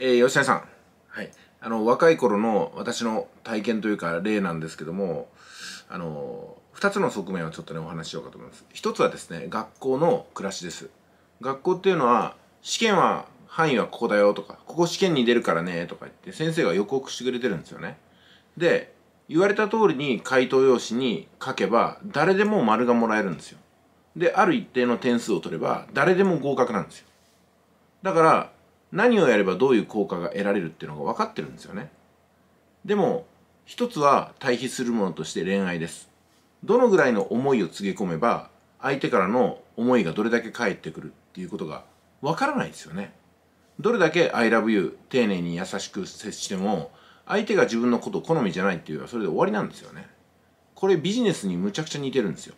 えー、吉田さん。はい。あの、若い頃の私の体験というか、例なんですけども、あの、二つの側面をちょっとね、お話ししようかと思います。一つはですね、学校の暮らしです。学校っていうのは、試験は、範囲はここだよとか、ここ試験に出るからね、とか言って、先生が予告してくれてるんですよね。で、言われた通りに回答用紙に書けば、誰でも丸がもらえるんですよ。で、ある一定の点数を取れば、誰でも合格なんですよ。だから、何をやればどういう効果が得られるっていうのが分かってるんですよねでも一つは対比するものとして恋愛ですどのぐらいの思いを告げ込めば相手からの思いがどれだけ返ってくるっていうことが分からないですよねどれだけ「I love you」丁寧に優しく接しても相手が自分のこと好みじゃないっていうのはそれで終わりなんですよねこれビジネスにむちゃくちゃ似てるんですよ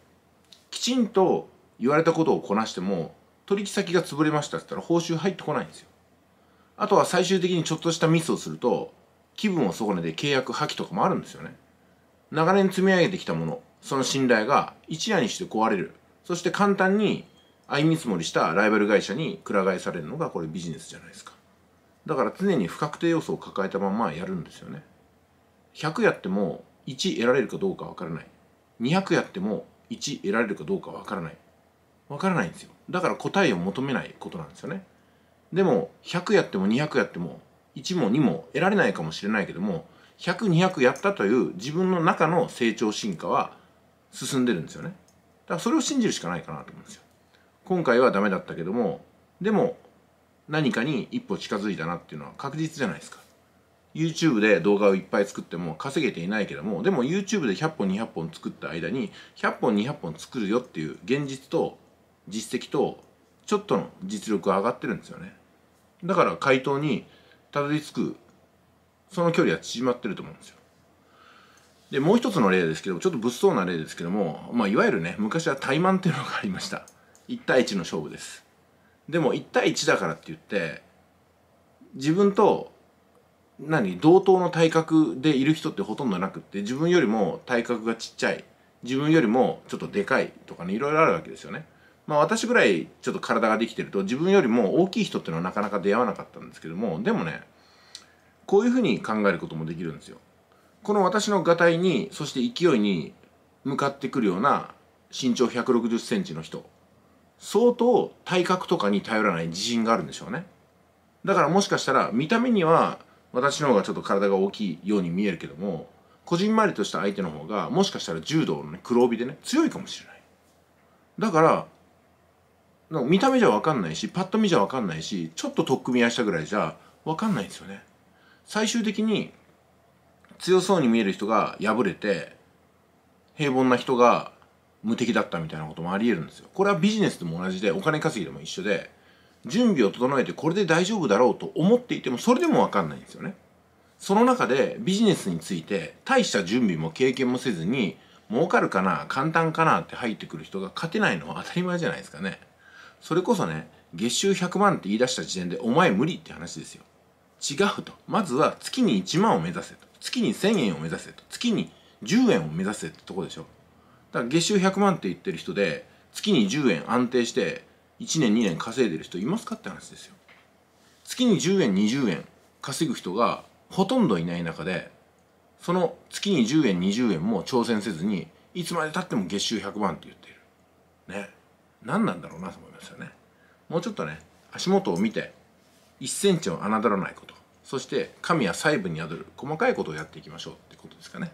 きちんと言われたことをこなしても取引先が潰れましたって言ったら報酬入ってこないんですよあとは最終的にちょっとしたミスをすると気分を損ねて契約破棄とかもあるんですよね長年積み上げてきたものその信頼が一夜にして壊れるそして簡単に相見積もりしたライバル会社にくら替えされるのがこれビジネスじゃないですかだから常に不確定要素を抱えたままやるんですよね100やっても1得られるかどうかわからない200やっても1得られるかどうかわからないわからないんですよだから答えを求めないことなんですよねでも100やっても200やっても1も2も得られないかもしれないけども100200やったという自分の中の成長進化は進んでるんですよねだからそれを信じるしかないかなと思うんですよ今回はダメだったけどもでも何かに一歩近づいたなっていうのは確実じゃないですか YouTube で動画をいっぱい作っても稼げていないけどもでも YouTube で100本200本作った間に100本200本作るよっていう現実と実績とちょっとの実力が上がってるんですよねだから回答にたどり着くその距離は縮まってると思うんですよでもう一つの例ですけどちょっと物騒な例ですけども、まあ、いわゆるね昔は怠慢っていうのがありました1対1の勝負ですでも1対1だからって言って自分と何同等の体格でいる人ってほとんどなくって自分よりも体格がちっちゃい自分よりもちょっとでかいとかねいろいろあるわけですよねまあ、私ぐらいちょっと体ができてると自分よりも大きい人っていうのはなかなか出会わなかったんですけどもでもねこういうふうに考えることもできるんですよ。この私のがたいにそして勢いに向かってくるような身長1 6 0センチの人相当体格とかに頼らない自信があるんでしょうねだからもしかしたら見た目には私の方がちょっと体が大きいように見えるけどもこじんまりとした相手の方がもしかしたら柔道の、ね、黒帯でね強いかもしれないだからなんか見た目じゃ分かんないしパッと見じゃ分かんないしちょっと取っ組み合わしたぐらいじゃ分かんないんですよね最終的に強そうに見える人が破れて平凡な人が無敵だったみたいなこともあり得るんですよこれはビジネスでも同じでお金稼ぎでも一緒で準備を整えてこれで大丈夫だろうと思っていてもそれでも分かんないんですよねその中でビジネスについて大した準備も経験もせずに儲かるかな簡単かなって入ってくる人が勝てないのは当たり前じゃないですかねそれこそね月収100万って言い出した時点でお前無理って話ですよ違うとまずは月に1万を目指せと月に1000円を目指せと月に10円を目指せってとこでしょだから月収100万って言ってる人で月に10円安定して1年2年稼いでる人いますかって話ですよ月に10円20円稼ぐ人がほとんどいない中でその月に10円20円も挑戦せずにいつまでたっても月収100万って言ってるね何なんだろうなと思いましたねもうちょっとね足元を見て1センチを侮らないことそして神は細部に宿る細かいことをやっていきましょうってことですかね